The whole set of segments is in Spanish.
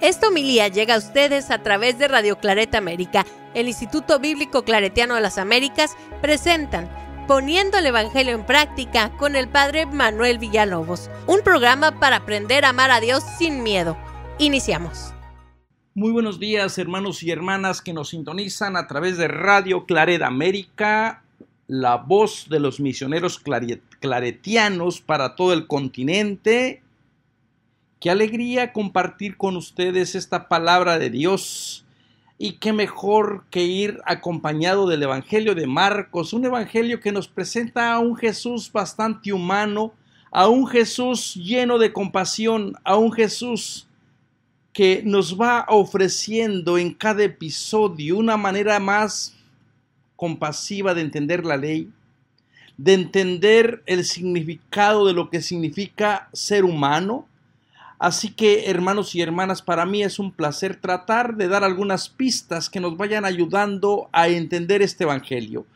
Esta homilía llega a ustedes a través de Radio Claret América. El Instituto Bíblico Claretiano de las Américas presentan Poniendo el Evangelio en Práctica con el Padre Manuel Villalobos, un programa para aprender a amar a Dios sin miedo. Iniciamos. Muy buenos días hermanos y hermanas que nos sintonizan a través de Radio Claret América, la voz de los misioneros claretianos para todo el continente Qué alegría compartir con ustedes esta palabra de Dios. Y qué mejor que ir acompañado del Evangelio de Marcos, un Evangelio que nos presenta a un Jesús bastante humano, a un Jesús lleno de compasión, a un Jesús que nos va ofreciendo en cada episodio una manera más compasiva de entender la ley, de entender el significado de lo que significa ser humano, Así que, hermanos y hermanas, para mí es un placer tratar de dar algunas pistas que nos vayan ayudando a entender este Evangelio.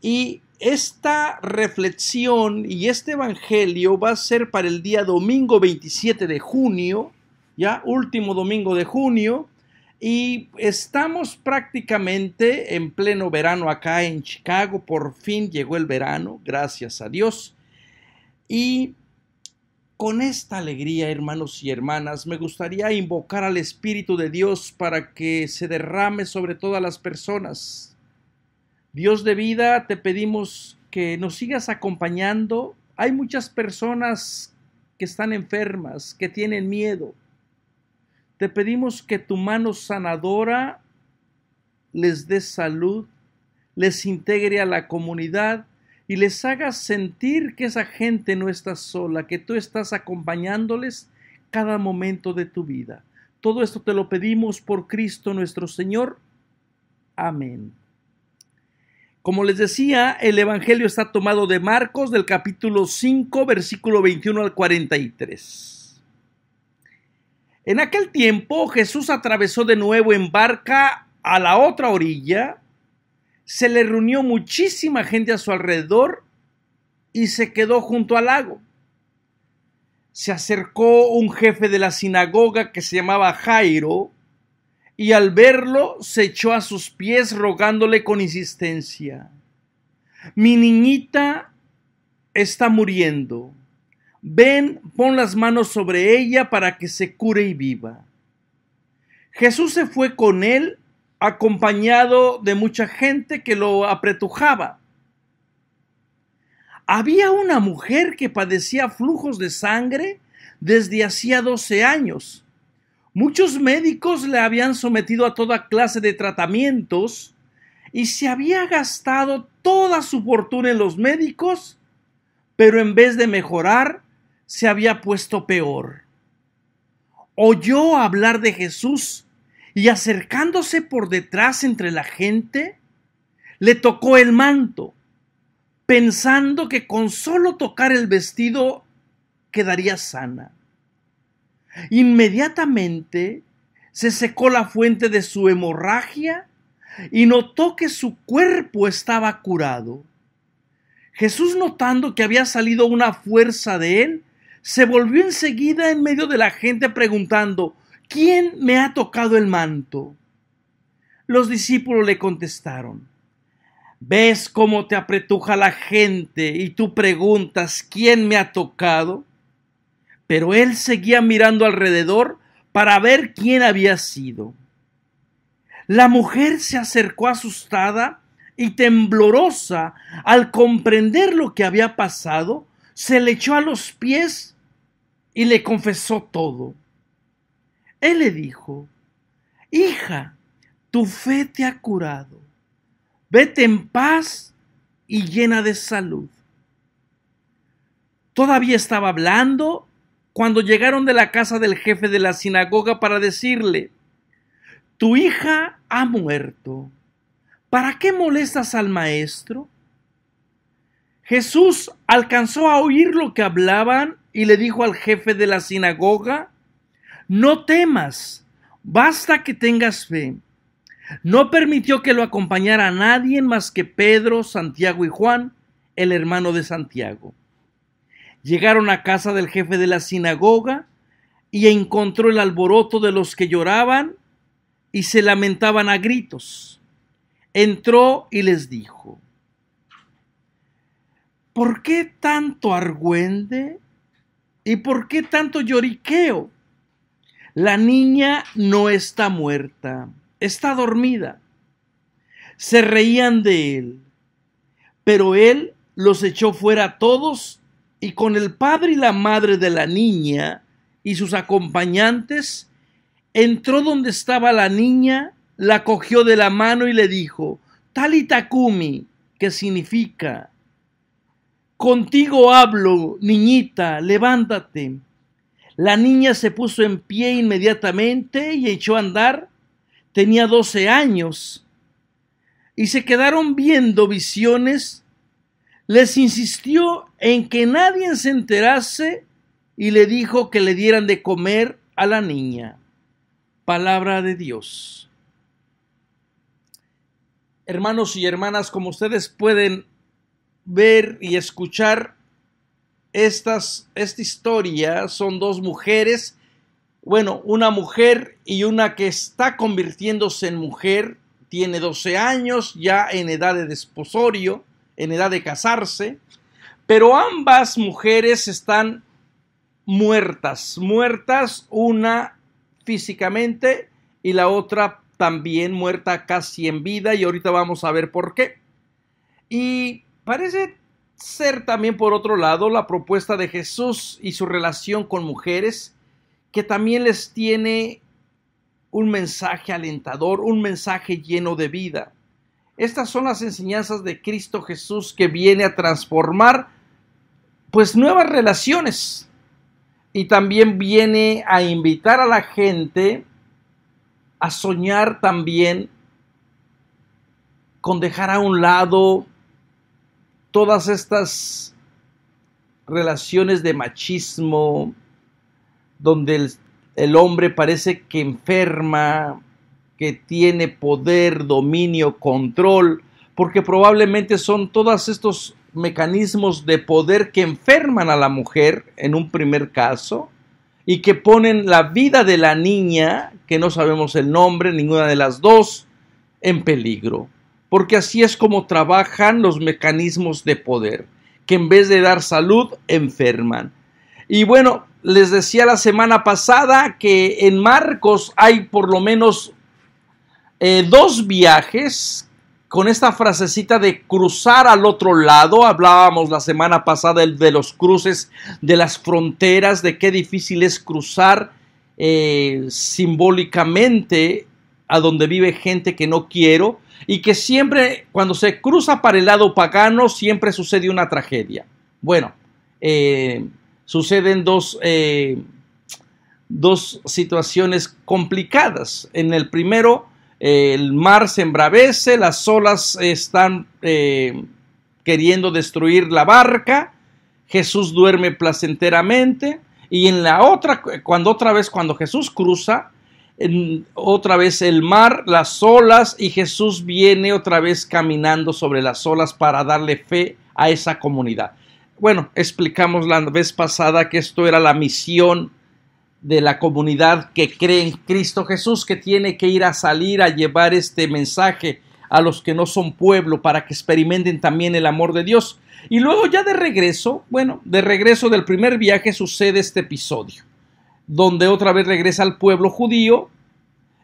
Y esta reflexión y este Evangelio va a ser para el día domingo 27 de junio, ya último domingo de junio, y estamos prácticamente en pleno verano acá en Chicago, por fin llegó el verano, gracias a Dios. Y con esta alegría, hermanos y hermanas, me gustaría invocar al Espíritu de Dios para que se derrame sobre todas las personas. Dios de vida, te pedimos que nos sigas acompañando. Hay muchas personas que están enfermas, que tienen miedo. Te pedimos que tu mano sanadora les dé salud, les integre a la comunidad y les hagas sentir que esa gente no está sola, que tú estás acompañándoles cada momento de tu vida. Todo esto te lo pedimos por Cristo nuestro Señor. Amén. Como les decía, el Evangelio está tomado de Marcos del capítulo 5, versículo 21 al 43. En aquel tiempo Jesús atravesó de nuevo en barca a la otra orilla se le reunió muchísima gente a su alrededor y se quedó junto al lago. Se acercó un jefe de la sinagoga que se llamaba Jairo y al verlo se echó a sus pies rogándole con insistencia, mi niñita está muriendo, ven, pon las manos sobre ella para que se cure y viva. Jesús se fue con él acompañado de mucha gente que lo apretujaba. Había una mujer que padecía flujos de sangre desde hacía 12 años. Muchos médicos le habían sometido a toda clase de tratamientos y se había gastado toda su fortuna en los médicos, pero en vez de mejorar, se había puesto peor. Oyó hablar de Jesús y acercándose por detrás entre la gente, le tocó el manto, pensando que con solo tocar el vestido quedaría sana. Inmediatamente se secó la fuente de su hemorragia y notó que su cuerpo estaba curado. Jesús, notando que había salido una fuerza de él, se volvió enseguida en medio de la gente preguntando, ¿quién me ha tocado el manto? Los discípulos le contestaron, ¿ves cómo te apretuja la gente y tú preguntas, ¿quién me ha tocado? Pero él seguía mirando alrededor para ver quién había sido. La mujer se acercó asustada y temblorosa al comprender lo que había pasado, se le echó a los pies y le confesó todo. Él le dijo, Hija, tu fe te ha curado. Vete en paz y llena de salud. Todavía estaba hablando cuando llegaron de la casa del jefe de la sinagoga para decirle, Tu hija ha muerto. ¿Para qué molestas al maestro? Jesús alcanzó a oír lo que hablaban y le dijo al jefe de la sinagoga, no temas, basta que tengas fe. No permitió que lo acompañara nadie más que Pedro, Santiago y Juan, el hermano de Santiago. Llegaron a casa del jefe de la sinagoga y encontró el alboroto de los que lloraban y se lamentaban a gritos. Entró y les dijo, ¿por qué tanto argüende y por qué tanto lloriqueo? La niña no está muerta, está dormida. Se reían de él, pero él los echó fuera a todos y con el padre y la madre de la niña y sus acompañantes, entró donde estaba la niña, la cogió de la mano y le dijo, Talitakumi, que significa, contigo hablo, niñita, levántate. La niña se puso en pie inmediatamente y echó a andar. Tenía 12 años. Y se quedaron viendo visiones. Les insistió en que nadie se enterase y le dijo que le dieran de comer a la niña. Palabra de Dios. Hermanos y hermanas, como ustedes pueden ver y escuchar, estas, esta historia son dos mujeres, bueno, una mujer y una que está convirtiéndose en mujer, tiene 12 años, ya en edad de desposorio, en edad de casarse, pero ambas mujeres están muertas, muertas, una físicamente y la otra también muerta casi en vida y ahorita vamos a ver por qué. Y parece ser también, por otro lado, la propuesta de Jesús y su relación con mujeres, que también les tiene un mensaje alentador, un mensaje lleno de vida. Estas son las enseñanzas de Cristo Jesús que viene a transformar pues nuevas relaciones y también viene a invitar a la gente a soñar también con dejar a un lado todas estas relaciones de machismo, donde el, hombre parece que enferma, que tiene poder, dominio, control, porque probablemente son todos estos mecanismos de poder que enferman a la mujer en un primer caso y que ponen la vida de la niña, que no sabemos el nombre, ninguna de las dos, en peligro porque así es como trabajan los mecanismos de poder, que en vez de dar salud, enferman. Y bueno, les decía la semana pasada que en Marcos hay por lo menos eh, dos viajes con esta frasecita de cruzar al otro lado. Hablábamos la semana pasada de los cruces, de las fronteras, de qué difícil es cruzar eh, simbólicamente a donde vive gente que no quiero y que siempre cuando se cruza para el lado pagano siempre sucede una tragedia. Bueno, eh, suceden dos, eh, dos, situaciones complicadas. En el primero, eh, el mar se embravece, las olas están queriendo destruir la barca, Jesús duerme placenteramente y en la otra, cuando otra vez, cuando Jesús cruza, otra vez el mar, las olas, y Jesús viene otra vez caminando sobre las olas para darle fe a esa comunidad. Bueno, explicamos la vez pasada que esto era la misión de la comunidad que cree en Cristo Jesús, que tiene que ir a salir a llevar este mensaje a los que no son pueblo para que experimenten también el amor de Dios. Y luego ya de regreso, bueno, de regreso del primer viaje sucede este episodio donde otra vez regresa al pueblo judío,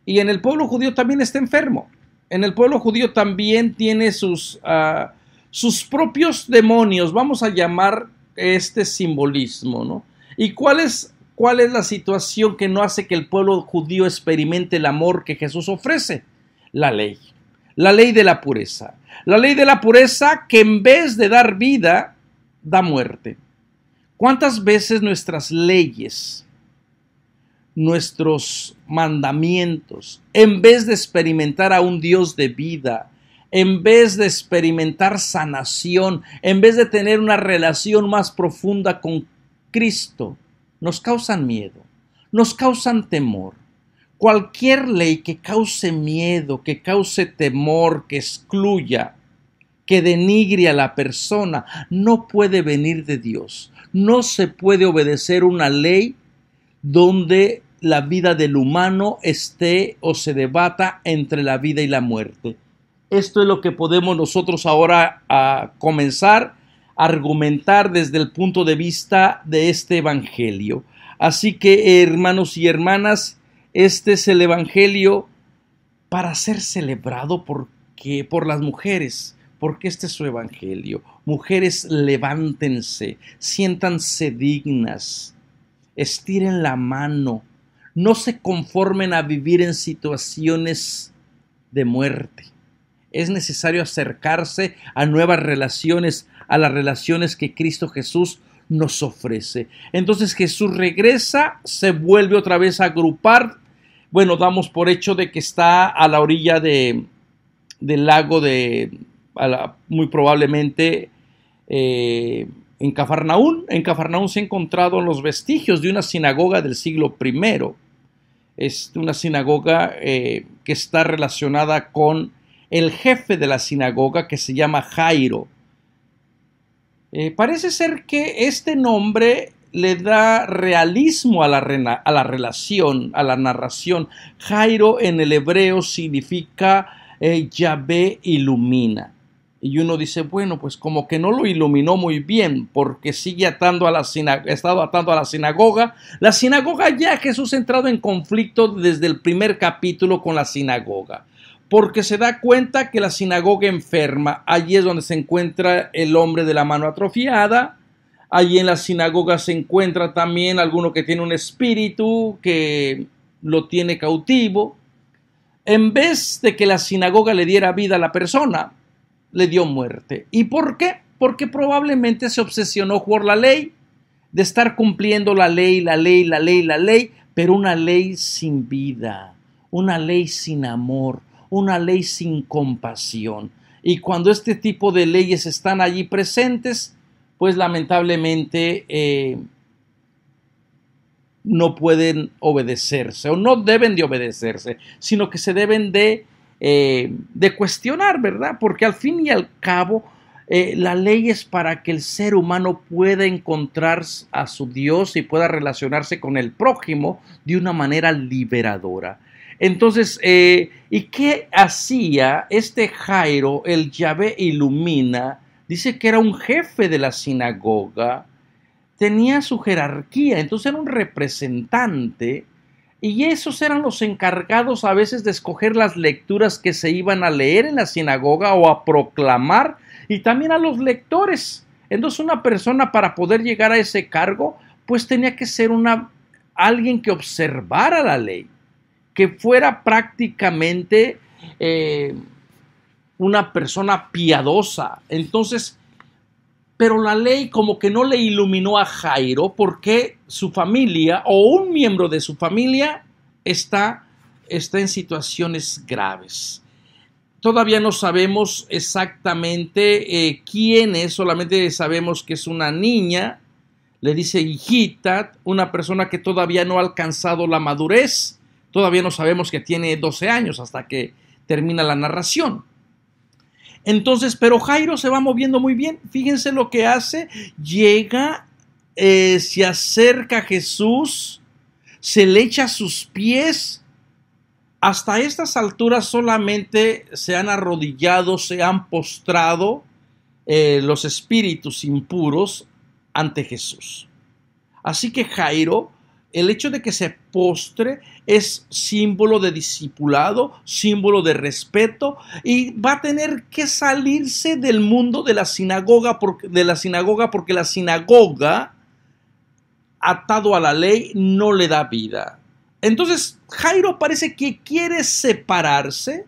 y en el pueblo judío también está enfermo. En el pueblo judío también tiene sus, ah, sus propios demonios, vamos a llamar este simbolismo, ¿no? ¿Y cuál es, cuál es la situación que no hace que el pueblo judío experimente el amor que Jesús ofrece? La ley, la ley de la pureza, la ley de la pureza que en vez de dar vida, da muerte. ¿Cuántas veces nuestras leyes, nuestros mandamientos, en vez de experimentar a un Dios de vida, en vez de experimentar sanación, en vez de tener una relación más profunda con Cristo, nos causan miedo, nos causan temor. Cualquier ley que cause miedo, que cause temor, que excluya, que denigre a la persona, no puede venir de Dios. No se puede obedecer una ley donde la vida del humano esté o se debata entre la vida y la muerte. Esto es lo que podemos nosotros ahora a ah, comenzar a argumentar desde el punto de vista de este Evangelio. Así que, hermanos y hermanas, este es el Evangelio para ser celebrado porque, por las mujeres, porque este es su Evangelio. Mujeres, levántense, siéntanse dignas, estiren la mano, no se conformen a vivir en situaciones de muerte. Es necesario acercarse a nuevas relaciones, a las relaciones que Cristo Jesús nos ofrece. Entonces Jesús regresa, se vuelve otra vez a agrupar. Bueno, damos por hecho de que está a la orilla del lago de, muy probablemente, eh, en Cafarnaún, en se han encontrado los vestigios de una sinagoga del siglo I. Es una sinagoga eh, que está relacionada con el jefe de la sinagoga que se llama Jairo. Eh, parece ser que este nombre le da realismo a la, relación, a la narración. Jairo en el hebreo significa llave eh, Yahvé ilumina. Y uno dice, bueno, pues como que no lo iluminó muy bien, porque sigue atando a la estado atando a la sinagoga. La sinagoga ya Jesús ha entrado en conflicto desde el primer capítulo con la sinagoga, porque se da cuenta que la sinagoga enferma. Allí es donde se encuentra el hombre de la mano atrofiada. Allí en la sinagoga se encuentra también alguno que tiene un espíritu que lo tiene cautivo. En vez de que la sinagoga le diera vida a la persona, le dio muerte. ¿Y por qué? Porque probablemente se obsesionó por la ley, de estar cumpliendo la ley, la ley, la ley, la ley, pero una ley sin vida, una ley sin amor, una ley sin compasión. Y cuando este tipo de leyes están allí presentes, pues lamentablemente eh, no pueden obedecerse o no deben de obedecerse, sino que se deben de eh, de cuestionar, ¿verdad? Porque al fin y al cabo, eh, la ley es para que el ser humano pueda encontrar a su Dios y pueda relacionarse con el prójimo de una manera liberadora. Entonces, eh, ¿y qué hacía este Jairo, el Yahvé Ilumina? Dice que era un jefe de la sinagoga, tenía su jerarquía, entonces era un representante y esos eran los encargados a veces de escoger las lecturas que se iban a leer en la sinagoga o a proclamar, y también a los lectores. Entonces una persona para poder llegar a ese cargo, pues tenía que ser una, alguien que observara la ley, que fuera prácticamente eh, una persona piadosa. Entonces, pero la ley como que no le iluminó a Jairo porque su familia o un miembro de su familia está, está en situaciones graves. Todavía no sabemos exactamente eh, quién es, solamente sabemos que es una niña, le dice hijita, una persona que todavía no ha alcanzado la madurez, todavía no sabemos que tiene 12 años hasta que termina la narración. Entonces, pero Jairo se va moviendo muy bien. Fíjense lo que hace. Llega, eh, se acerca a Jesús, se le echa sus pies. Hasta estas alturas solamente se han arrodillado, se han postrado eh, los espíritus impuros ante Jesús. Así que Jairo el hecho de que se postre es símbolo de discipulado, símbolo de respeto y va a tener que salirse del mundo de la sinagoga porque, de la sinagoga porque la sinagoga atado a la ley no le da vida. Entonces Jairo parece que quiere separarse.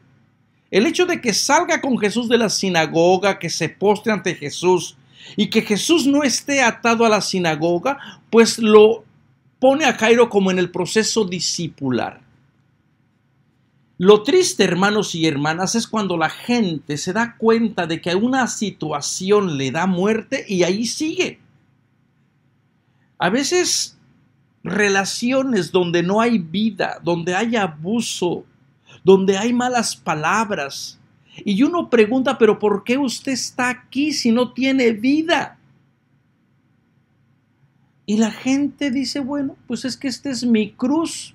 El hecho de que salga con Jesús de la sinagoga, que se postre ante Jesús y que Jesús no esté atado a la sinagoga, pues lo pone a Cairo como en el proceso discipular. Lo triste, hermanos y hermanas, es cuando la gente se da cuenta de que a una situación le da muerte y ahí sigue. A veces relaciones donde no hay vida, donde hay abuso, donde hay malas palabras. Y uno pregunta, pero ¿por qué usted está aquí si no tiene vida? Y la gente dice, bueno, pues es que esta es mi cruz.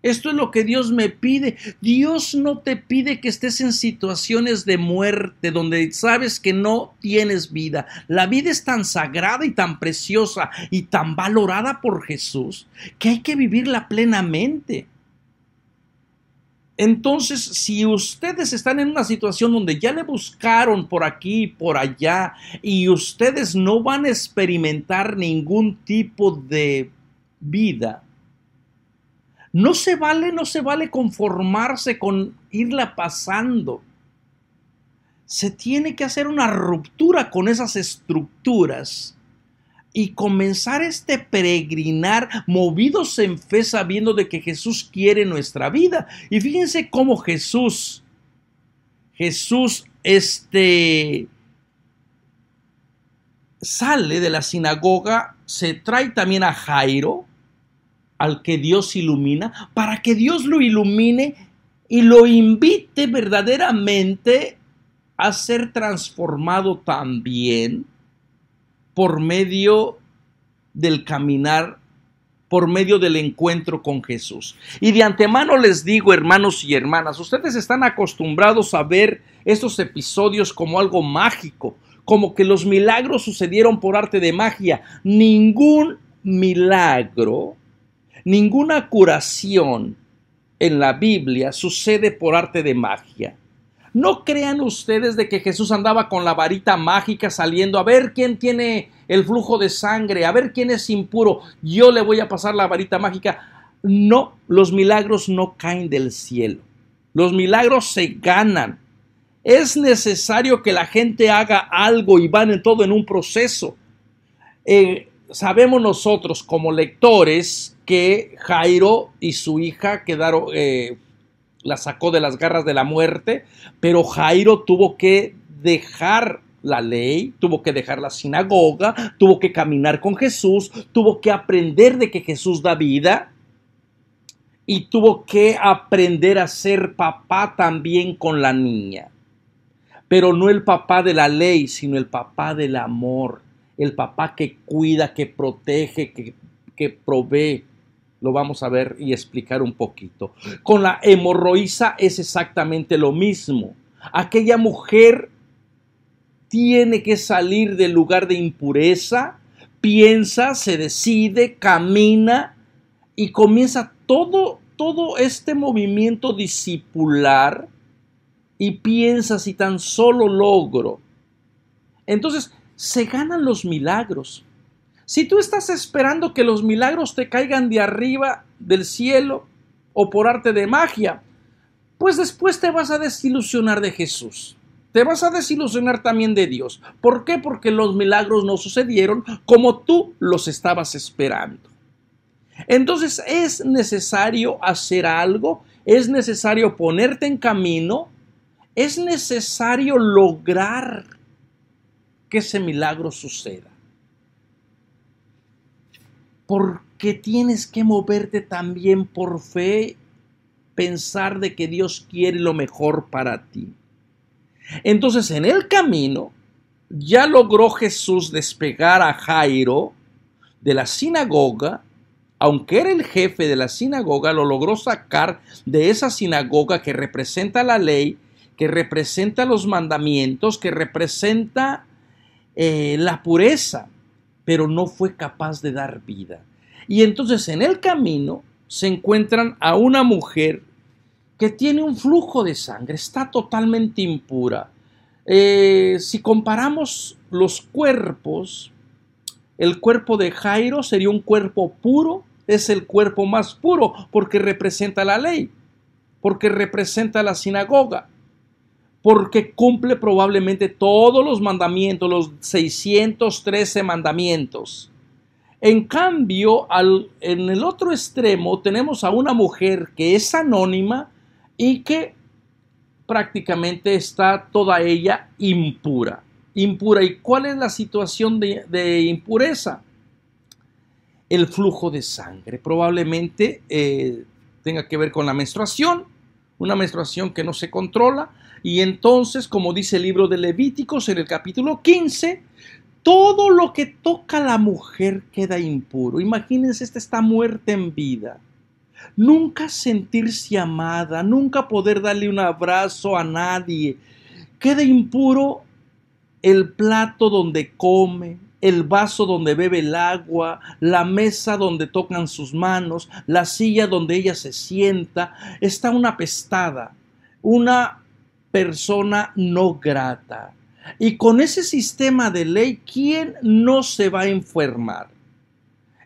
Esto es lo que Dios me pide. Dios no te pide que estés en situaciones de muerte donde sabes que no tienes vida. La vida es tan sagrada y tan preciosa y tan valorada por Jesús que hay que vivirla plenamente. Entonces, si ustedes están en una situación donde ya le buscaron por aquí por allá y ustedes no van a experimentar ningún tipo de vida, no se vale, no se vale conformarse con irla pasando. Se tiene que hacer una ruptura con esas estructuras y comenzar este peregrinar movidos en fe sabiendo de que Jesús quiere nuestra vida. Y fíjense cómo Jesús, Jesús este sale de la sinagoga, se trae también a Jairo, al que Dios ilumina, para que Dios lo ilumine y lo invite verdaderamente a ser transformado también por medio del caminar, por medio del encuentro con Jesús. Y de antemano les digo, hermanos y hermanas, ustedes están acostumbrados a ver estos episodios como algo mágico, como que los milagros sucedieron por arte de magia. Ningún milagro, ninguna curación en la Biblia sucede por arte de magia. No crean ustedes de que Jesús andaba con la varita mágica saliendo a ver quién tiene el flujo de sangre, a ver quién es impuro, yo le voy a pasar la varita mágica. No, los milagros no caen del cielo. Los milagros se ganan. Es necesario que la gente haga algo y van en todo en un proceso. Eh, sabemos nosotros como lectores que Jairo y su hija quedaron, eh, la sacó de las garras de la muerte, pero Jairo tuvo que dejar la ley, tuvo que dejar la sinagoga, tuvo que caminar con Jesús, tuvo que aprender de que Jesús da vida y tuvo que aprender a ser papá también con la niña. Pero no el papá de la ley, sino el papá del amor, el papá que cuida, que protege, que, que provee lo vamos a ver y explicar un poquito. Con la hemorroísa es exactamente lo mismo. Aquella mujer tiene que salir del lugar de impureza, piensa, se decide, camina y comienza todo, todo este movimiento discipular y piensa si tan solo logro. Entonces se ganan los milagros. Si tú estás esperando que los milagros te caigan de arriba del cielo o por arte de magia, pues después te vas a desilusionar de Jesús. Te vas a desilusionar también de Dios. ¿Por qué? Porque los milagros no sucedieron como tú los estabas esperando. Entonces es necesario hacer algo, es necesario ponerte en camino, es necesario lograr que ese milagro suceda porque tienes que moverte también por fe, pensar de que Dios quiere lo mejor para ti. Entonces en el camino ya logró Jesús despegar a Jairo de la sinagoga, aunque era el jefe de la sinagoga, lo logró sacar de esa sinagoga que representa la ley, que representa los mandamientos, que representa eh, la pureza pero no fue capaz de dar vida. Y entonces en el camino se encuentran a una mujer que tiene un flujo de sangre, está totalmente impura. Eh, si comparamos los cuerpos, el cuerpo de Jairo sería un cuerpo puro, es el cuerpo más puro porque representa la ley, porque representa la sinagoga, porque cumple probablemente todos los mandamientos, los 613 mandamientos. En cambio, al, en el otro extremo tenemos a una mujer que es anónima y que prácticamente está toda ella impura. Impura. ¿Y cuál es la situación de, impureza? El flujo de sangre. Probablemente eh, tenga que ver con la menstruación, una menstruación que no se controla y entonces, como dice el libro de Levíticos en el capítulo 15, todo lo que toca la mujer queda impuro. Imagínense esta, esta muerte en vida. Nunca sentirse amada, nunca poder darle un abrazo a nadie. Queda impuro el plato donde come, el vaso donde bebe el agua, la mesa donde tocan sus manos, la silla donde ella se sienta. Está una pestada, una persona no grata. Y con ese sistema de ley, ¿quién no se va a enfermar?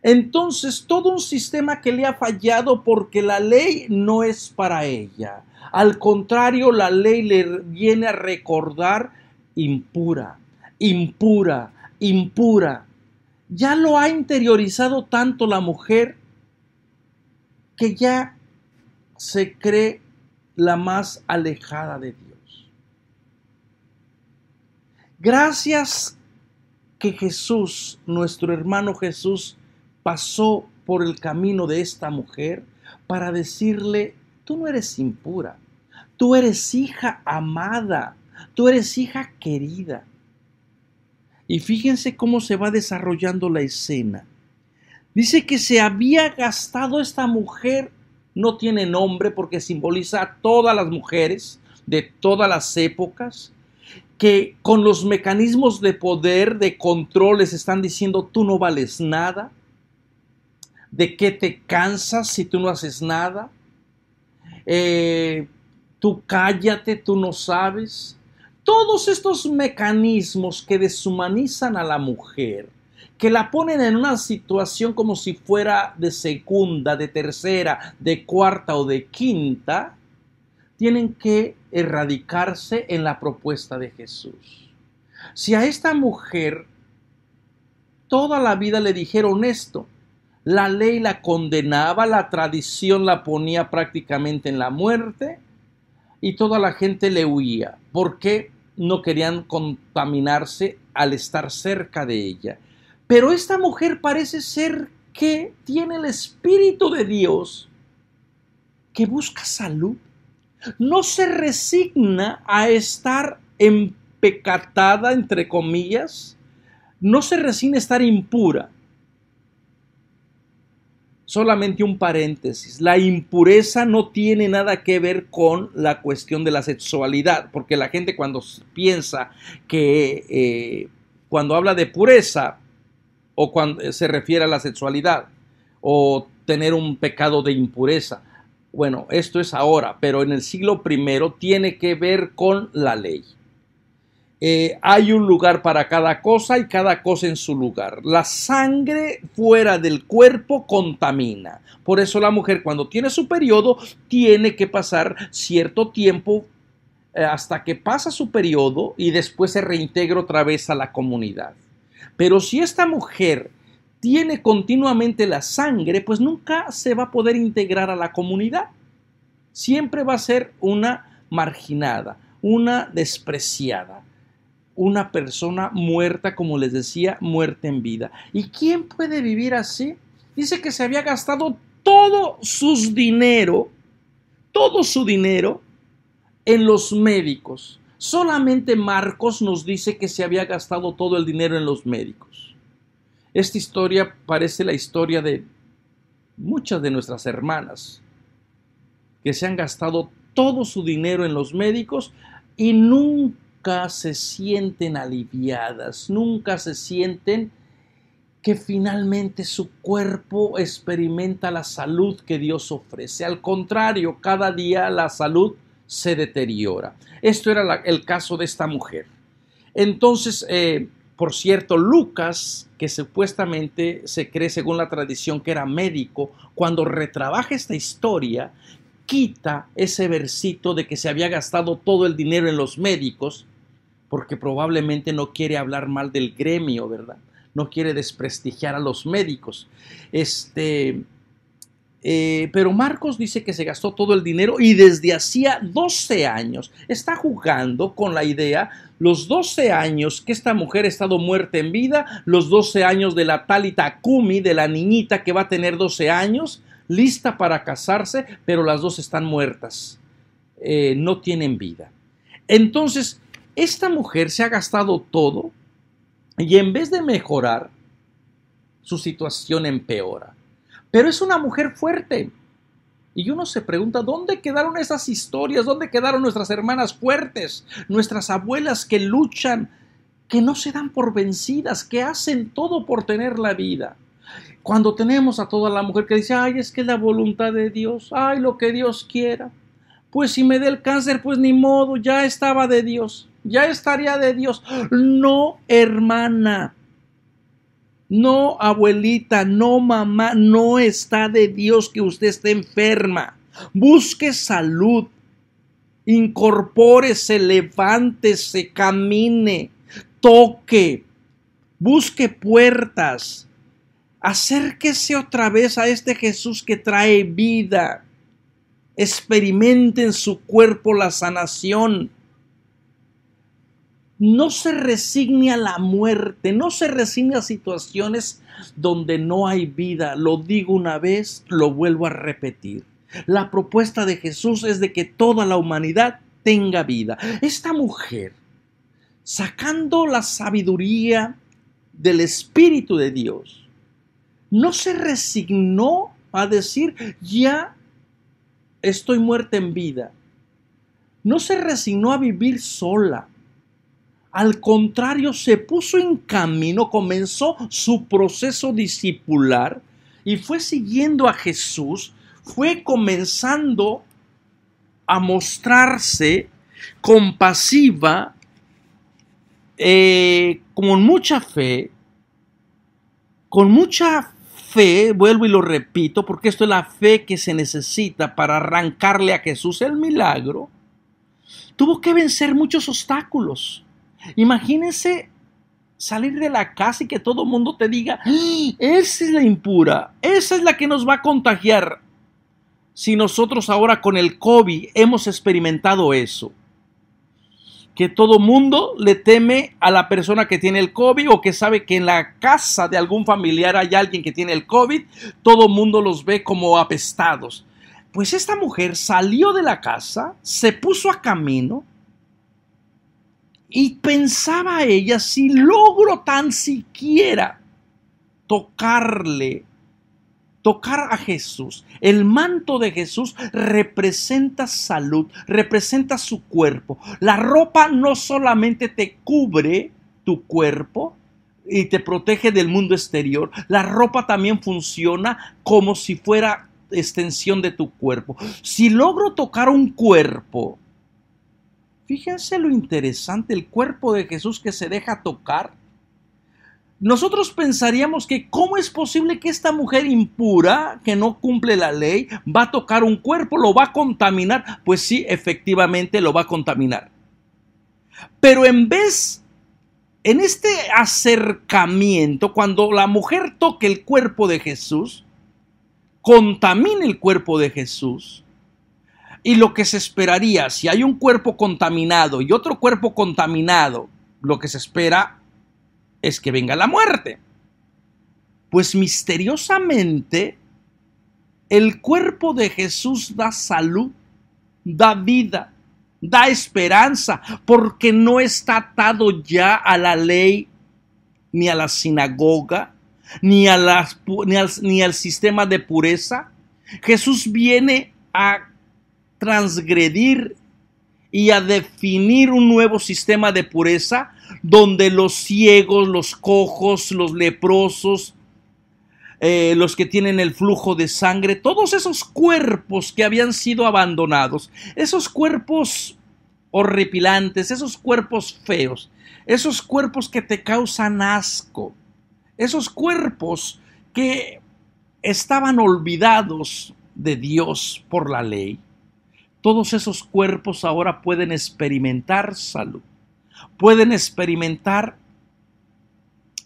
Entonces, todo un sistema que le ha fallado porque la ley no es para ella. Al contrario, la ley le viene a recordar impura, impura, impura. Ya lo ha interiorizado tanto la mujer que ya se cree la más alejada de Dios. Gracias que Jesús, nuestro hermano Jesús, pasó por el camino de esta mujer para decirle, tú no eres impura, tú eres hija amada, tú eres hija querida. Y fíjense cómo se va desarrollando la escena. Dice que se había gastado esta mujer, no tiene nombre porque simboliza a todas las mujeres de todas las épocas, que con los mecanismos de poder, de controles están diciendo, tú no vales nada, de que te cansas si tú no haces nada, eh, tú cállate, tú no sabes. Todos estos mecanismos que deshumanizan a la mujer, que la ponen en una situación como si fuera de segunda, de tercera, de cuarta o de quinta, tienen que erradicarse en la propuesta de Jesús. Si a esta mujer toda la vida le dijeron esto, la ley la condenaba, la tradición la ponía prácticamente en la muerte y toda la gente le huía porque no querían contaminarse al estar cerca de ella. Pero esta mujer parece ser que tiene el Espíritu de Dios que busca salud no se resigna a estar empecatada, entre comillas, no se resigna a estar impura. Solamente un paréntesis, la impureza no tiene nada que ver con la cuestión de la sexualidad, porque la gente cuando piensa que eh, cuando habla de pureza o cuando eh, se refiere a la sexualidad o tener un pecado de impureza, bueno, esto es ahora, pero en el siglo primero tiene que ver con la ley. Eh, hay un lugar para cada cosa y cada cosa en su lugar. La sangre fuera del cuerpo contamina. Por eso la mujer cuando tiene su periodo tiene que pasar cierto tiempo eh, hasta que pasa su periodo y después se reintegra otra vez a la comunidad. Pero si esta mujer tiene continuamente la sangre, pues nunca se va a poder integrar a la comunidad. Siempre va a ser una marginada, una despreciada, una persona muerta, como les decía, muerta en vida. ¿Y quién puede vivir así? Dice que se había gastado todo su dinero, todo su dinero en los médicos. Solamente Marcos nos dice que se había gastado todo el dinero en los médicos. Esta historia parece la historia de muchas de nuestras hermanas que se han gastado todo su dinero en los médicos y nunca se sienten aliviadas, nunca se sienten que finalmente su cuerpo experimenta la salud que Dios ofrece. Al contrario, cada día la salud se deteriora. Esto era el caso de esta mujer. Entonces, eh, por cierto, Lucas, que supuestamente se cree según la tradición que era médico, cuando retrabaja esta historia, quita ese versito de que se había gastado todo el dinero en los médicos, porque probablemente no quiere hablar mal del gremio, ¿verdad? No quiere desprestigiar a los médicos. Este, eh, pero Marcos dice que se gastó todo el dinero y desde hacía 12 años está jugando con la idea, los 12 años que esta mujer ha estado muerta en vida, los 12 años de la Talita Kumi, de la niñita que va a tener 12 años, lista para casarse, pero las dos están muertas, eh, no tienen vida. Entonces, esta mujer se ha gastado todo y en vez de mejorar, su situación empeora pero es una mujer fuerte. Y uno se pregunta, ¿dónde quedaron esas historias? ¿Dónde quedaron nuestras hermanas fuertes? Nuestras abuelas que luchan, que no se dan por vencidas, que hacen todo por tener la vida. Cuando tenemos a toda la mujer que dice, ay, es que es la voluntad de Dios, ay, lo que Dios quiera. Pues si me dé el cáncer, pues ni modo, ya estaba de Dios, ya estaría de Dios. No, hermana, no, abuelita, no, mamá, no está de Dios que usted esté enferma. Busque salud. Incorpórese, levántese, camine, toque, busque puertas. Acérquese otra vez a este Jesús que trae vida. Experimente en su cuerpo la sanación no se resigne a la muerte, no se resigne a situaciones donde no hay vida. Lo digo una vez, lo vuelvo a repetir. La propuesta de Jesús es de que toda la humanidad tenga vida. Esta mujer, sacando la sabiduría del Espíritu de Dios, no se resignó a decir, ya estoy muerta en vida. No se resignó a vivir sola. Al contrario, se puso en camino, comenzó su proceso discipular y fue siguiendo a Jesús, fue comenzando a mostrarse compasiva, eh, con mucha fe, con mucha fe, vuelvo y lo repito, porque esto es la fe que se necesita para arrancarle a Jesús el milagro, tuvo que vencer muchos obstáculos imagínese salir de la casa y que todo el mundo te diga, ¡Ah! esa es la impura, esa es la que nos va a contagiar. Si nosotros ahora con el COVID hemos experimentado eso, que todo mundo le teme a la persona que tiene el COVID o que sabe que en la casa de algún familiar hay alguien que tiene el COVID, todo mundo los ve como apestados. Pues esta mujer salió de la casa, se puso a camino, y pensaba ella, si logro tan siquiera tocarle, tocar a Jesús, el manto de Jesús representa salud, representa su cuerpo. La ropa no solamente te cubre tu cuerpo, y te protege del mundo exterior. La ropa también funciona como si fuera extensión de tu cuerpo. Si logro tocar un cuerpo Fíjense lo interesante, el cuerpo de Jesús que se deja tocar. Nosotros pensaríamos que cómo es posible que esta mujer impura, que no cumple la ley, va a tocar un cuerpo, lo va a contaminar. Pues sí, efectivamente lo va a contaminar. Pero en vez, en este acercamiento, cuando la mujer toque el cuerpo de Jesús, contamina el cuerpo de Jesús, y lo que se esperaría, si hay un cuerpo contaminado y otro cuerpo contaminado, lo que se espera es que venga la muerte. Pues misteriosamente, el cuerpo de Jesús da salud, da vida, da esperanza, porque no está atado ya a la ley, ni a la sinagoga, ni, al, al sistema de pureza. Jesús viene a transgredir y a definir un nuevo sistema de pureza donde los ciegos, los cojos, los leprosos, eh, los que tienen el flujo de sangre, todos esos cuerpos que habían sido abandonados, esos cuerpos horripilantes, esos cuerpos feos, esos cuerpos que te causan asco, esos cuerpos que estaban olvidados de Dios por la ley todos esos cuerpos ahora pueden experimentar salud, pueden experimentar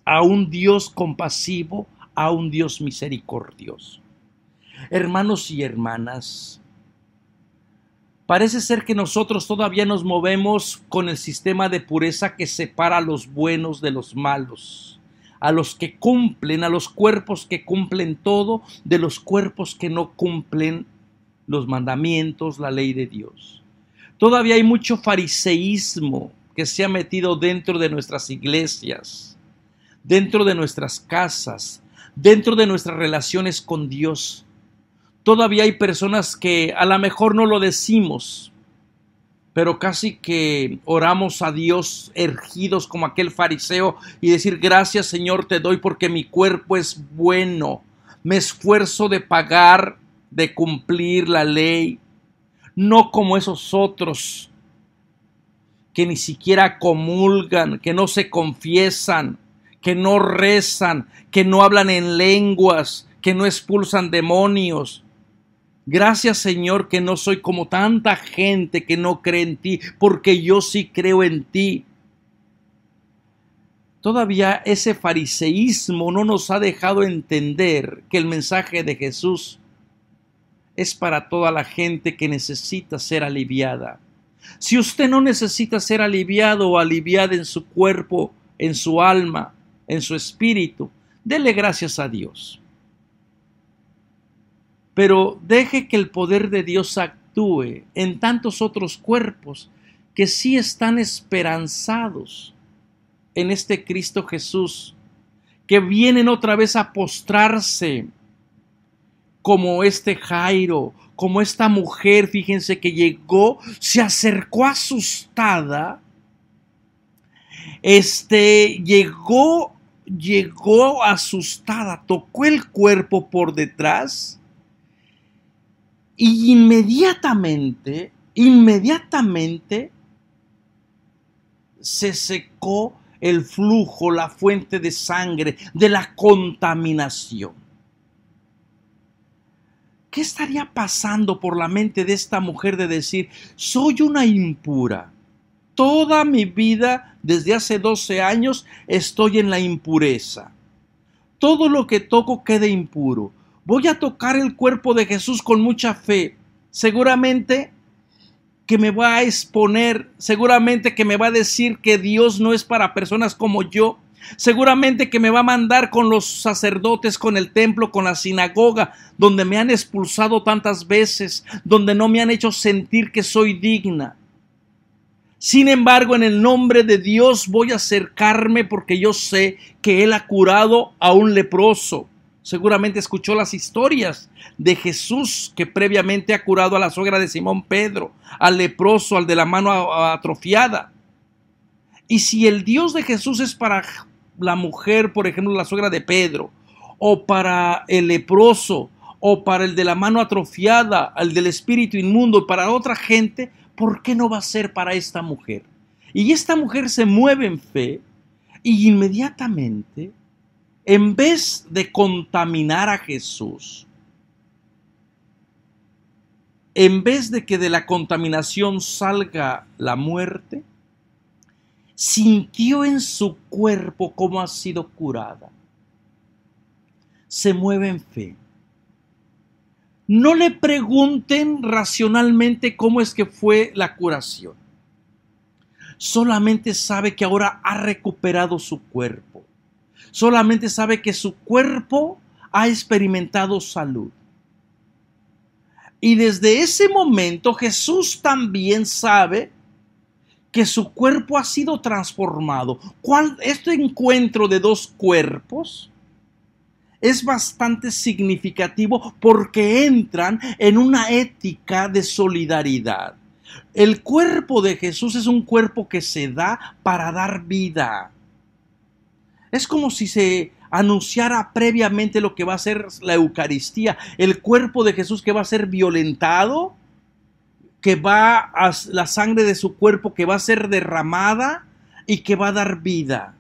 a un Dios compasivo, a un Dios misericordioso. Hermanos y hermanas, parece ser que nosotros todavía nos movemos con el sistema de pureza que separa a los buenos de los malos, a los que cumplen, a los cuerpos que cumplen todo, de los cuerpos que no cumplen los mandamientos, la ley de Dios. Todavía hay mucho fariseísmo que se ha metido dentro de nuestras iglesias, dentro de nuestras casas, dentro de nuestras relaciones con Dios. Todavía hay personas que a lo mejor no lo decimos, pero casi que oramos a Dios ergidos como aquel fariseo y decir gracias Señor te doy porque mi cuerpo es bueno, me esfuerzo de pagar de cumplir la ley, no como esos otros que ni siquiera comulgan, que no se confiesan, que no rezan, que no hablan en lenguas, que no expulsan demonios. Gracias Señor que no soy como tanta gente que no cree en ti, porque yo sí creo en ti. Todavía ese fariseísmo no nos ha dejado entender que el mensaje de Jesús es para toda la gente que necesita ser aliviada. Si usted no necesita ser aliviado o aliviada en su cuerpo, en su alma, en su espíritu, dele gracias a Dios. Pero deje que el poder de Dios actúe en tantos otros cuerpos que sí están esperanzados en este Cristo Jesús, que vienen otra vez a postrarse como este Jairo, como esta mujer, fíjense que llegó, se acercó asustada, este, llegó, llegó asustada, tocó el cuerpo por detrás y inmediatamente, inmediatamente se secó el flujo, la fuente de sangre, de la contaminación. ¿Qué estaría pasando por la mente de esta mujer de decir, soy una impura? Toda mi vida, desde hace 12 años, estoy en la impureza. Todo lo que toco queda impuro. Voy a tocar el cuerpo de Jesús con mucha fe. Seguramente que me va a exponer, seguramente que me va a decir que Dios no es para personas como yo, Seguramente que me va a mandar con los sacerdotes, con el templo, con la sinagoga, donde me han expulsado tantas veces, donde no me han hecho sentir que soy digna. Sin embargo, en el nombre de Dios voy a acercarme porque yo sé que Él ha curado a un leproso. Seguramente escuchó las historias de Jesús que previamente ha curado a la suegra de Simón Pedro, al leproso, al de la mano atrofiada. Y si el Dios de Jesús es para la mujer, por ejemplo, la suegra de Pedro, o para el leproso, o para el de la mano atrofiada, el del espíritu inmundo, para otra gente, ¿por qué no va a ser para esta mujer? Y esta mujer se mueve en fe y inmediatamente, en vez de contaminar a Jesús, en vez de que de la contaminación salga la muerte, sintió en su cuerpo cómo ha sido curada. Se mueve en fe. No le pregunten racionalmente cómo es que fue la curación. Solamente sabe que ahora ha recuperado su cuerpo. Solamente sabe que su cuerpo ha experimentado salud. Y desde ese momento Jesús también sabe que su cuerpo ha sido transformado. ¿Cuál, este encuentro de dos cuerpos es bastante significativo porque entran en una ética de solidaridad. El cuerpo de Jesús es un cuerpo que se da para dar vida. Es como si se anunciara previamente lo que va a ser la Eucaristía, el cuerpo de Jesús que va a ser violentado, que va a la sangre de su cuerpo que va a ser derramada y que va a dar vida,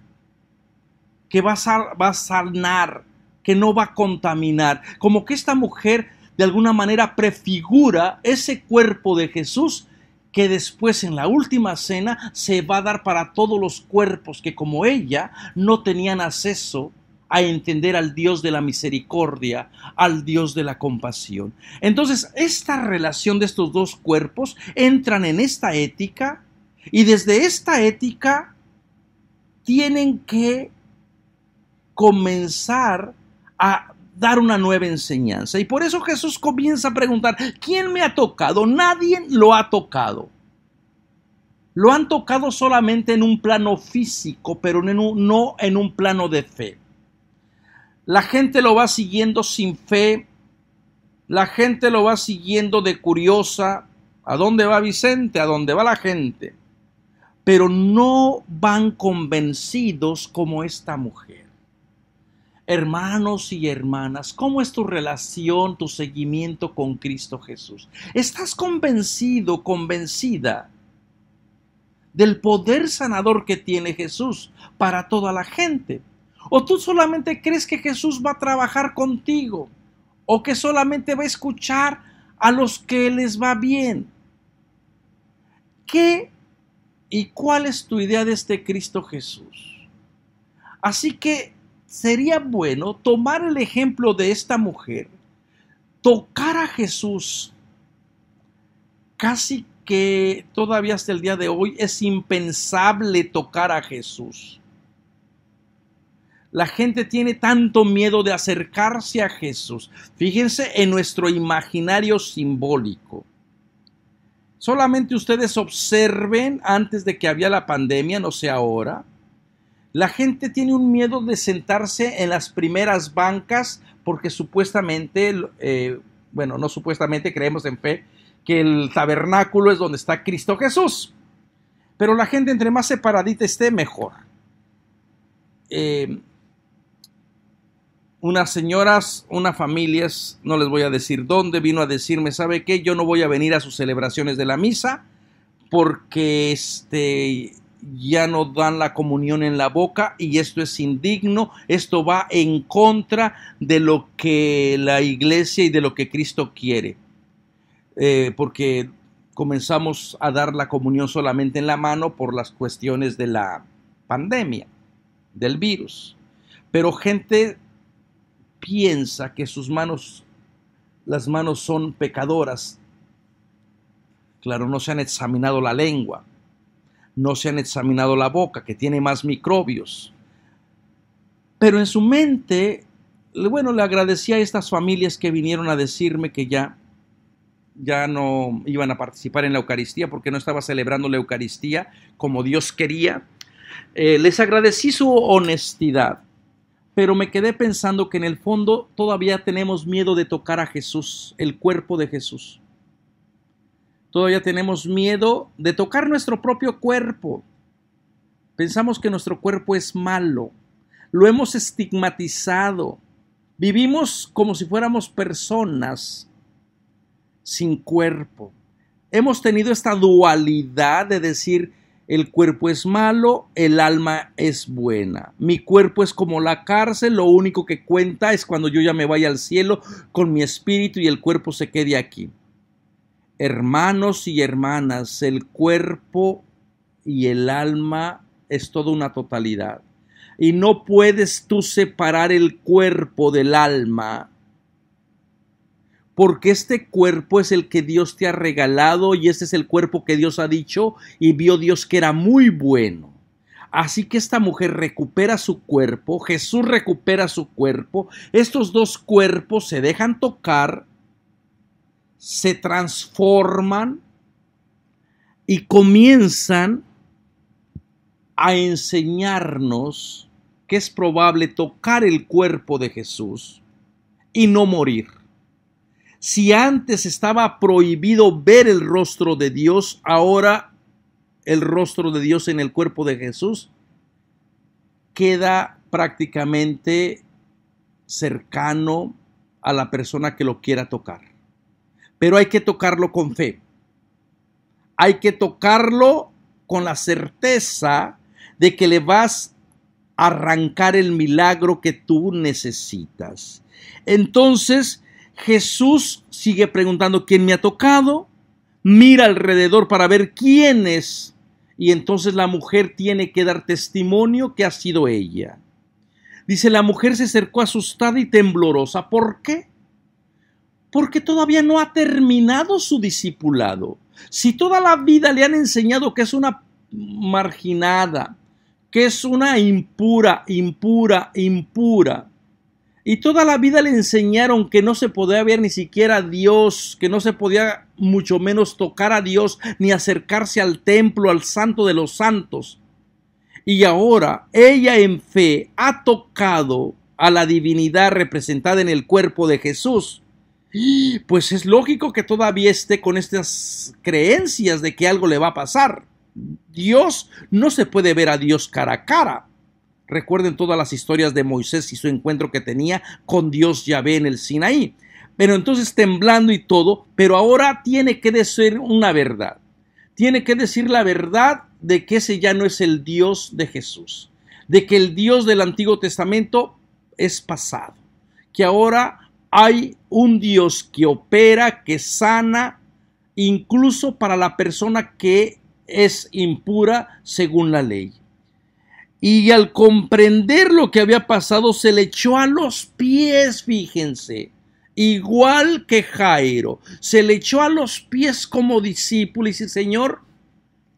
que va a, va a sanar, que no va a contaminar. Como que esta mujer de alguna manera prefigura ese cuerpo de Jesús que después en la última cena se va a dar para todos los cuerpos que como ella no tenían acceso a entender al Dios de la misericordia, al Dios de la compasión. Entonces, esta relación de estos dos cuerpos entran en esta ética y desde esta ética tienen que comenzar a dar una nueva enseñanza. Y por eso Jesús comienza a preguntar, ¿quién me ha tocado? Nadie lo ha tocado. Lo han tocado solamente en un plano físico, pero no en un plano de fe. La gente lo va siguiendo sin fe, la gente lo va siguiendo de curiosa. ¿A dónde va Vicente? ¿A dónde va la gente? Pero no van convencidos como esta mujer. Hermanos y hermanas, ¿cómo es tu relación, tu seguimiento con Cristo Jesús? ¿Estás convencido, convencida del poder sanador que tiene Jesús para toda la gente? ¿O tú solamente crees que Jesús va a trabajar contigo? ¿O que solamente va a escuchar a los que les va bien? ¿Qué y cuál es tu idea de este Cristo Jesús? Así que sería bueno tomar el ejemplo de esta mujer, tocar a Jesús. Casi que todavía hasta el día de hoy es impensable tocar a Jesús. La gente tiene tanto miedo de acercarse a Jesús. Fíjense en nuestro imaginario simbólico. Solamente ustedes observen antes de que había la pandemia, no sé ahora. La gente tiene un miedo de sentarse en las primeras bancas porque supuestamente, eh, bueno, no supuestamente creemos en fe, que el tabernáculo es donde está Cristo Jesús. Pero la gente entre más separadita esté, mejor. Eh, unas señoras, unas familias, no les voy a decir dónde, vino a decirme, ¿sabe qué? Yo no voy a venir a sus celebraciones de la misa porque este ya no dan la comunión en la boca y esto es indigno, esto va en contra de lo que la iglesia y de lo que Cristo quiere. Eh, porque comenzamos a dar la comunión solamente en la mano por las cuestiones de la pandemia, del virus. Pero gente piensa que sus manos, las manos son pecadoras, claro, no se han examinado la lengua, no se han examinado la boca, que tiene más microbios. Pero en su mente, bueno, le agradecí a estas familias que vinieron a decirme que ya, ya no iban a participar en la Eucaristía porque no estaba celebrando la Eucaristía como Dios quería. Eh, les agradecí su honestidad pero me quedé pensando que en el fondo todavía tenemos miedo de tocar a Jesús, el cuerpo de Jesús. Todavía tenemos miedo de tocar nuestro propio cuerpo. Pensamos que nuestro cuerpo es malo. Lo hemos estigmatizado. Vivimos como si fuéramos personas sin cuerpo. Hemos tenido esta dualidad de decir, el cuerpo es malo, el alma es buena. Mi cuerpo es como la cárcel, lo único que cuenta es cuando yo ya me vaya al cielo con mi espíritu y el cuerpo se quede aquí. Hermanos y hermanas, el cuerpo y el alma es toda una totalidad. Y no puedes tú separar el cuerpo del alma porque este cuerpo es el que Dios te ha regalado y este es el cuerpo que Dios ha dicho y vio Dios que era muy bueno. Así que esta mujer recupera su cuerpo, Jesús recupera su cuerpo, estos dos cuerpos se dejan tocar, se transforman y comienzan a enseñarnos que es probable tocar el cuerpo de Jesús y no morir. Si antes estaba prohibido ver el rostro de Dios, ahora el rostro de Dios en el cuerpo de Jesús queda prácticamente cercano a la persona que lo quiera tocar. Pero hay que tocarlo con fe. Hay que tocarlo con la certeza de que le vas a arrancar el milagro que tú necesitas. Entonces, Jesús sigue preguntando quién me ha tocado, mira alrededor para ver quién es, y entonces la mujer tiene que dar testimonio que ha sido ella. Dice, la mujer se acercó asustada y temblorosa. ¿Por qué? Porque todavía no ha terminado su discipulado. Si toda la vida le han enseñado que es una marginada, que es una impura, impura, impura, y toda la vida le enseñaron que no se podía ver ni siquiera a Dios, que no se podía mucho menos tocar a Dios, ni acercarse al templo, al santo de los santos. Y ahora ella en fe ha tocado a la divinidad representada en el cuerpo de Jesús. Pues es lógico que todavía esté con estas creencias de que algo le va a pasar. Dios no se puede ver a Dios cara a cara. Recuerden todas las historias de Moisés y su encuentro que tenía con Dios Yahvé en el Sinaí. Pero entonces temblando y todo, pero ahora tiene que decir una verdad. Tiene que decir la verdad de que ese ya no es el Dios de Jesús, de que el Dios del Antiguo Testamento es pasado, que ahora hay un Dios que opera, que sana, incluso para la persona que es impura según la ley y al comprender lo que había pasado se le echó a los pies, fíjense, igual que Jairo, se le echó a los pies como discípulo y dice, Señor,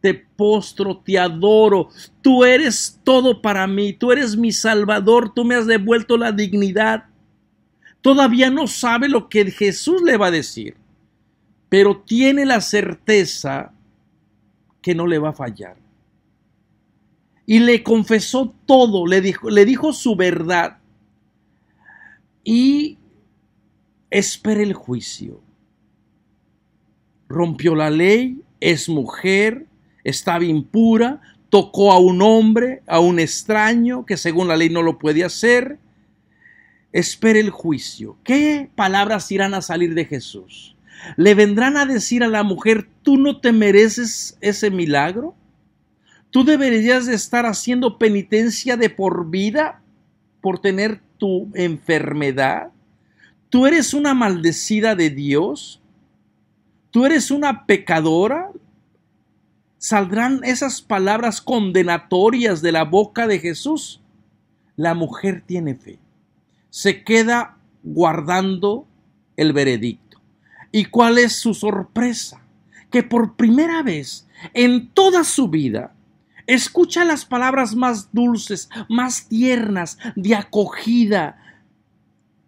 te postro, te adoro, tú eres todo para mí, tú eres mi salvador, tú me has devuelto la dignidad. Todavía no sabe lo que Jesús le va a decir, pero tiene la certeza que no le va a fallar y le confesó todo, le dijo, le dijo su verdad y espera el juicio. Rompió la ley, es mujer, estaba impura, tocó a un hombre, a un extraño, que según la ley no lo puede hacer. Espera el juicio. ¿Qué palabras irán a salir de Jesús? ¿Le vendrán a decir a la mujer, tú no te mereces ese milagro? tú deberías de estar haciendo penitencia de por vida por tener tu enfermedad. Tú eres una maldecida de Dios. Tú eres una pecadora. Saldrán esas palabras condenatorias de la boca de Jesús. La mujer tiene fe. Se queda guardando el veredicto. ¿Y cuál es su sorpresa? Que por primera vez en toda su vida Escucha las palabras más dulces, más tiernas, de acogida.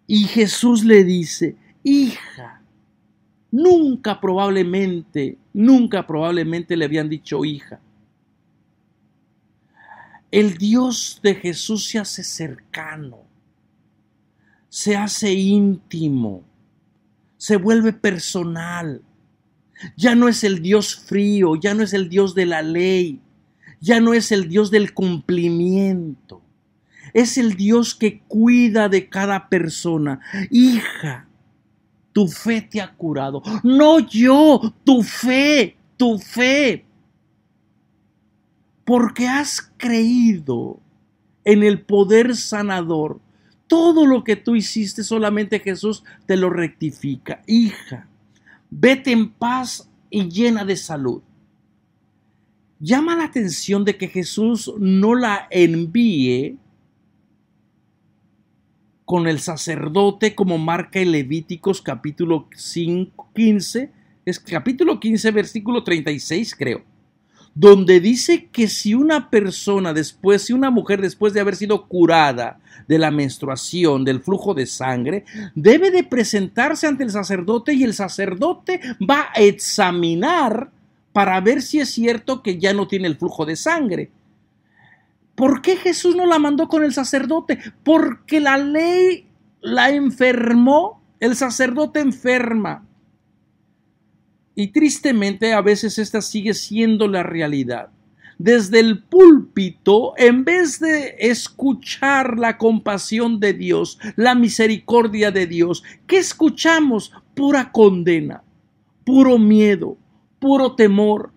Y Jesús le dice, hija, nunca probablemente, nunca probablemente le habían dicho hija. El Dios de Jesús se hace cercano, se hace íntimo, se vuelve personal. Ya no es el Dios frío, ya no es el Dios de la ley, ya no es el Dios del cumplimiento, es el Dios que cuida de cada persona. Hija, tu fe te ha curado. No yo, tu fe, tu fe. Porque has creído en el poder sanador. Todo lo que tú hiciste, solamente Jesús te lo rectifica. Hija, vete en paz y llena de salud llama la atención de que Jesús no la envíe con el sacerdote como marca en Levíticos capítulo 15, es capítulo 15 versículo 36 creo, donde dice que si una persona después, si una mujer después de haber sido curada de la menstruación, del flujo de sangre, debe de presentarse ante el sacerdote y el sacerdote va a examinar para ver si es cierto que ya no tiene el flujo de sangre. ¿Por qué Jesús no la mandó con el sacerdote? Porque la ley la enfermó, el sacerdote enferma. Y tristemente a veces esta sigue siendo la realidad. Desde el púlpito, en vez de escuchar la compasión de Dios, la misericordia de Dios, ¿qué escuchamos? Pura condena, puro miedo, puro temor,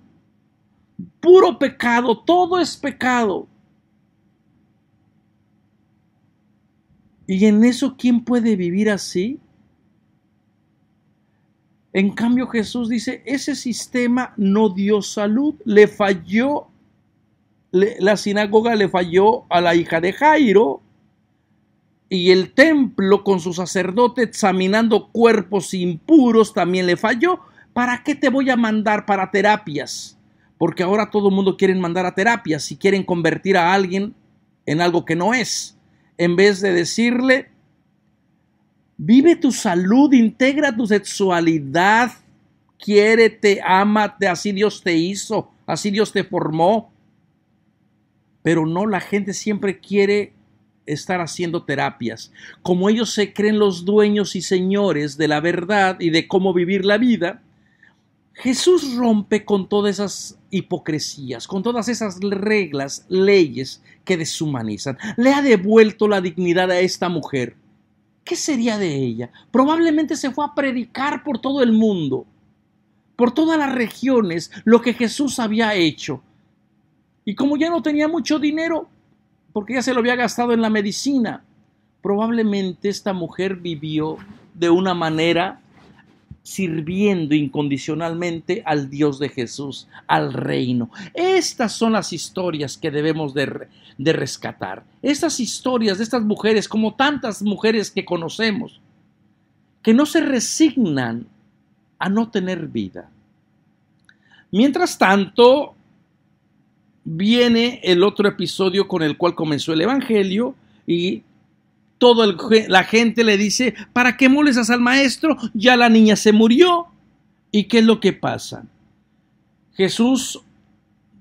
puro pecado, todo es pecado. ¿Y en eso quién puede vivir así? En cambio Jesús dice, ese sistema no dio salud, le falló, la sinagoga le falló a la hija de Jairo y el templo con su sacerdote examinando cuerpos impuros también le falló. ¿para qué te voy a mandar para terapias? Porque ahora todo el mundo quiere mandar a terapias y quieren convertir a alguien en algo que no es. En vez de decirle, vive tu salud, integra tu sexualidad, quiérete, ámate, así Dios te hizo, así Dios te formó. Pero no, la gente siempre quiere estar haciendo terapias. Como ellos se creen los dueños y señores de la verdad y de cómo vivir la vida, Jesús rompe con todas esas hipocresías, con todas esas reglas, leyes que deshumanizan. Le ha devuelto la dignidad a esta mujer. ¿Qué sería de ella? Probablemente se fue a predicar por todo el mundo, por todas las regiones, lo que Jesús había hecho. Y como ya no tenía mucho dinero, porque ya se lo había gastado en la medicina, probablemente esta mujer vivió de una manera sirviendo incondicionalmente al Dios de Jesús, al reino. Estas son las historias que debemos de, rescatar. Estas historias de estas mujeres, como tantas mujeres que conocemos, que no se resignan a no tener vida. Mientras tanto, viene el otro episodio con el cual comenzó el Evangelio y Toda la gente le dice, ¿para qué molestas al maestro? Ya la niña se murió. ¿Y qué es lo que pasa? Jesús,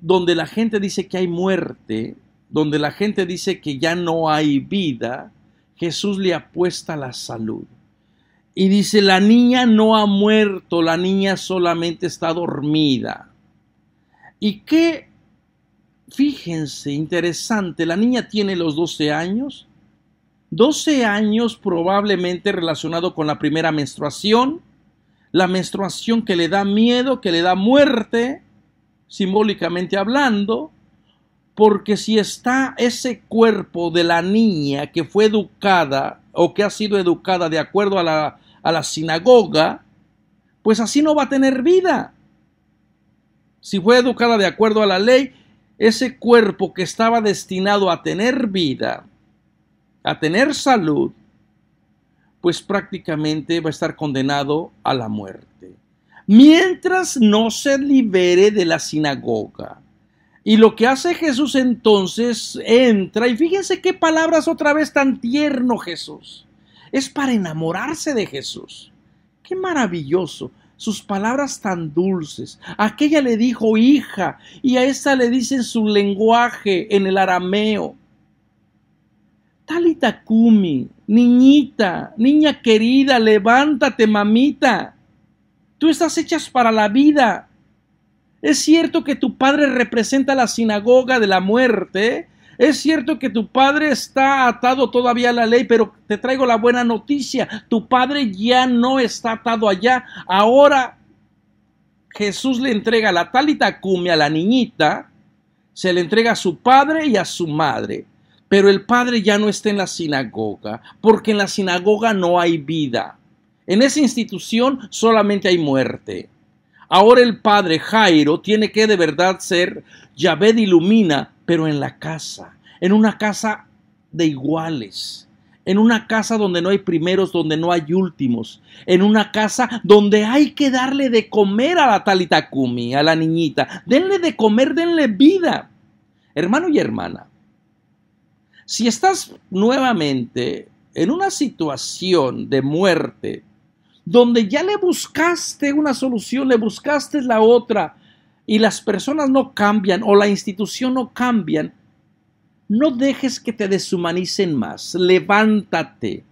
donde la gente dice que hay muerte, donde la gente dice que ya no hay vida, Jesús le apuesta la salud. Y dice, la niña no ha muerto, la niña solamente está dormida. ¿Y qué? Fíjense, interesante, la niña tiene los 12 años 12 años probablemente relacionado con la primera menstruación, la menstruación que le da miedo, que le da muerte, simbólicamente hablando, porque si está ese cuerpo de la niña que fue educada o que ha sido educada de acuerdo a la, a la sinagoga, pues así no va a tener vida. Si fue educada de acuerdo a la ley, ese cuerpo que estaba destinado a tener vida a tener salud, pues prácticamente va a estar condenado a la muerte. Mientras no se libere de la sinagoga. Y lo que hace Jesús entonces entra, y fíjense qué palabras otra vez tan tierno Jesús. Es para enamorarse de Jesús. Qué maravilloso sus palabras tan dulces. Aquella le dijo hija y a esta le dicen su lenguaje, en el arameo. Talita Cumi, niñita, niña querida, levántate, mamita. Tú estás hechas para la vida. Es cierto que tu padre representa la sinagoga de la muerte. Es cierto que tu padre está atado todavía a la ley, pero te traigo la buena noticia. Tu padre ya no está atado allá. Ahora Jesús le entrega la talita a la niñita, se le entrega a su padre y a su madre. Pero el padre ya no está en la sinagoga, porque en la sinagoga no hay vida. En esa institución solamente hay muerte. Ahora el padre Jairo tiene que de verdad ser de ilumina, pero en la casa, en una casa de iguales, en una casa donde no hay primeros, donde no hay últimos, en una casa donde hay que darle de comer a la talitakumi, a la niñita, denle de comer, denle vida. Hermano y hermana, si estás nuevamente en una situación de muerte, donde ya le buscaste una solución, le buscaste la otra, y las personas no cambian o la institución no cambian, no dejes que te deshumanicen más. Levántate.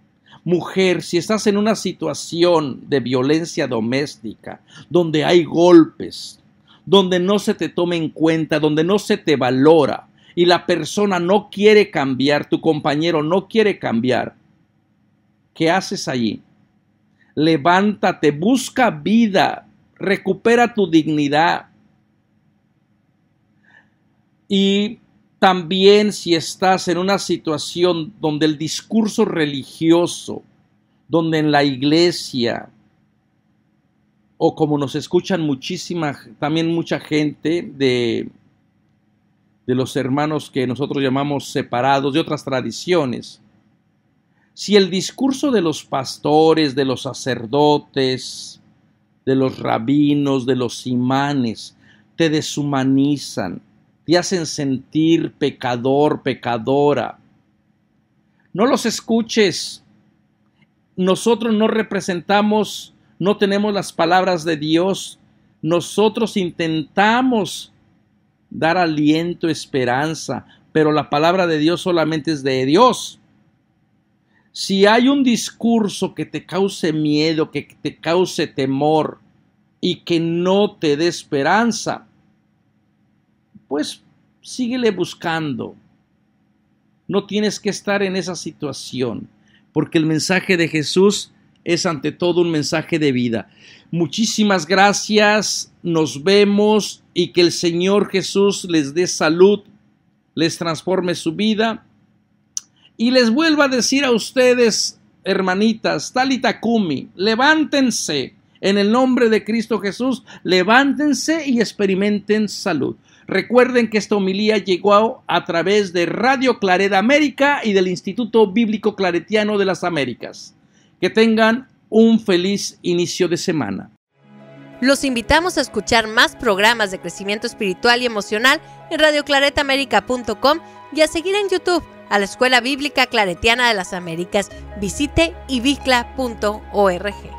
Mujer, si estás en una situación de violencia doméstica, donde hay golpes, donde no se te toma en cuenta, donde no se te valora, y la persona no quiere cambiar, tu compañero no quiere cambiar, ¿qué haces allí? Levántate, busca vida, recupera tu dignidad. Y también si estás en una situación donde el discurso religioso, donde en la iglesia, o como nos escuchan muchísima, también mucha gente de de los hermanos que nosotros llamamos separados, de otras tradiciones. Si el discurso de los pastores, de los sacerdotes, de los rabinos, de los imanes, te deshumanizan, te hacen sentir pecador, pecadora, no los escuches. Nosotros no representamos, no tenemos las palabras de Dios. Nosotros intentamos dar aliento, esperanza, pero la palabra de Dios solamente es de Dios. Si hay un discurso que te cause miedo, que te cause temor y que no te dé esperanza, pues síguele buscando. No tienes que estar en esa situación, porque el mensaje de Jesús es ante todo un mensaje de vida. Muchísimas gracias, nos vemos y que el Señor Jesús les dé salud, les transforme su vida y les vuelva a decir a ustedes, hermanitas, Takumi, levántense en el nombre de Cristo Jesús, levántense y experimenten salud. Recuerden que esta homilía llegó a través de Radio Claret América y del Instituto Bíblico Claretiano de las Américas. Que tengan un feliz inicio de semana. Los invitamos a escuchar más programas de crecimiento espiritual y emocional en radioclaretamerica.com y a seguir en YouTube a la Escuela Bíblica Claretiana de las Américas. Visite ibicla.org.